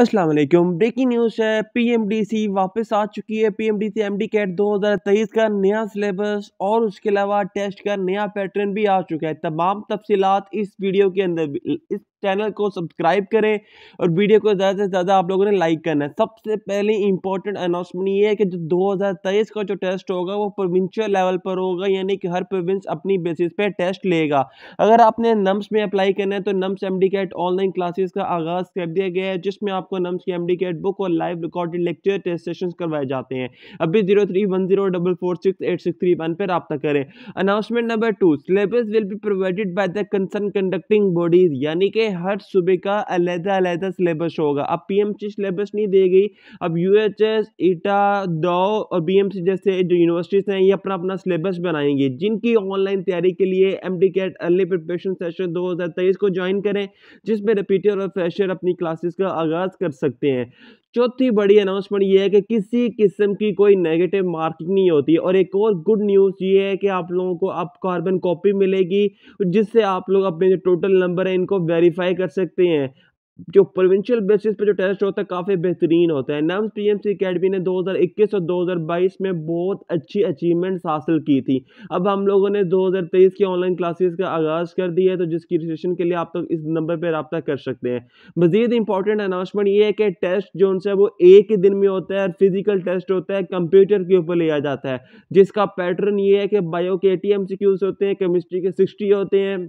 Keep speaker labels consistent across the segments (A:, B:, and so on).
A: अस्सलाम वालेकुम breaking news है पीएमडीसी वापस आ चुकी है पीएमडीसी एमडी कैट 2023 का नया सिलेबस और उसके अलावा टेस्ट का नया पैटर्न भी आ चुका है तमाम तफसीत इस वीडियो के अंदर इस चैनल को सब्सक्राइब करें और वीडियो को ज़्यादा से ज़्यादा आप लोगों ने लाइक करना है सबसे पहले इंपॉर्टेंट अनाउंसमेंट ये है कि जो 2023 का जो टेस्ट होगा वो प्रोविंशियल लेवल पर होगा यानी कि हर प्रोविंस अपनी बेसिस पे टेस्ट लेगा अगर आपने नम्स में अप्लाई करना है तो NUMS MCAT online classes का आगाज़ कर दिया गया है जिसमें आपको नम्स की एम कैट बुक और live recorded lecture test session करवाए जाते हैं अभी zero three one zero double four six eight six three one पर रबा करें announcement number two syllabus will be provided by the concern conducting bodies यानी कि हर सुबह का अलहदा अलहदा सिलेबस होगा अब पी एम सी सिलेबस नहीं गई अब यू एच एस ईटा दो और बी एम सी जैसे जो यूनिवर्सिटीज़ हैं ये अपना अपना सिलेबस बनाएंगे जिनकी ऑनलाइन तैयारी के लिए M D MDCAT early preparation session दो हज़ार तेईस को ज्वाइन करें जिसमें रिपीटर और फ्रेशर अपनी क्लासेस का आगाज़ कर सकते हैं चौथी बड़ी अनाउंसमेंट ये है कि किसी किस्म की कोई नेगेटिव मार्किंग नहीं होती और एक और गुड न्यूज़ ये है कि आप लोगों को अब कार्बन कॉपी मिलेगी जिससे आप लोग अपने जो टोटल नंबर है इनको वेरीफाई आइडेंटिफाई कर सकते हैं जो प्रोविंशियल बेसिस पे जो टेस्ट होता है काफ़ी बेहतरीन होता है नम्स पीएमसी एकेडमी ने 2021 और 2022 में बहुत अच्छी अचीवमेंट्स हासिल की थी अब हम लोगों ने 2023 की ऑनलाइन क्लासेस का आगाज़ कर दिया है तो जिसकी रजिस्ट्रेशन के लिए आप लोग तो इस नंबर पर रबता कर सकते हैं मजीद इंपॉर्टेंट अनाउंसमेंट ये है कि टेस्ट जो उनसे वो एक ही दिन में होता है और फिजिकल टेस्ट होता है कंप्यूटर के ऊपर लिया जाता है जिसका पैटर्न ये है कि बायो के टी होते हैं केमिस्ट्री के सिक्सटी होते हैं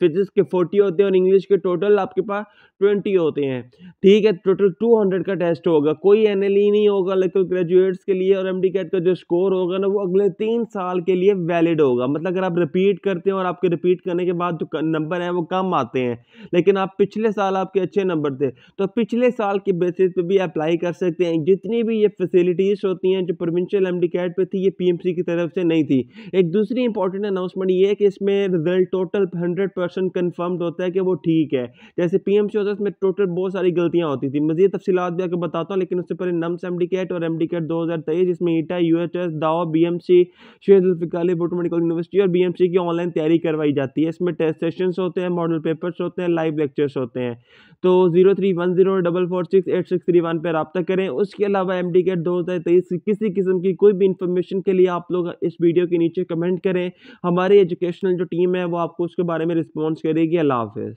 A: फिजिक्स के फोर्टी होते हैं और इंग्लिश के टोटल आपके पास ट्वेंटी होते हैं ठीक है टोटल टू हंड्रेड का टेस्ट होगा कोई एन एल ई नहीं होगा लेकिन ग्रेजुएट्स के लिए और एम डी कैट का जो स्कोर होगा ना वो अगले तीन साल के लिए वैलिड होगा मतलब अगर आप रिपीट करते हैं और आपके रिपीट करने के बाद जो नंबर हैं वो कम आते हैं लेकिन आप पिछले साल आपके अच्छे नंबर थे तो पिछले साल के बेसिस पर भी अप्लाई कर सकते हैं जितनी भी ये फैसिलिटीज़ होती हैं जो प्रोविंशियल एम डी कैट पर थी ये पी एम सी की तरफ से नहीं थी एक दूसरी इंपॉर्टेंट अनाउंसमेंट ये है कि इसमें result total hundred percent confirmed होता है कि वो ठीक है जैसे पी एम सी होता टोटल बहुत सारी गलतियाँ होती थी मजीद तफसीत भी आकर बताता हूँ लेकिन उससे पहले नम्स एम डी कैट और एम डी कैट दो हज़ार तेईस जिसमें ईटा U H S Dow B M C शेदुल्फिकाली बोट मेडिकल यूनिवर्सिटी और बी एम सी की ऑनलाइन तैयारी करवाई जाती है इसमें टेस्ट सेशन होते हैं मॉडल पेपर्स होते हैं लाइव लेक्चर्स होते हैं तो zero three one zero double four six eight six three one पर रबता करें उसके अलावा एम डी कैट दो हज़ार तेईस की किसी किस्म की कोई भी इंफॉर्मेशन के लिए आप लोग इस वीडियो के नीचे कमेंट करें हमारी एजुकेशनल जो टीम है वो आपको उसके बारे में रिस्पॉन्स करेगी अल्लाह हाफिज़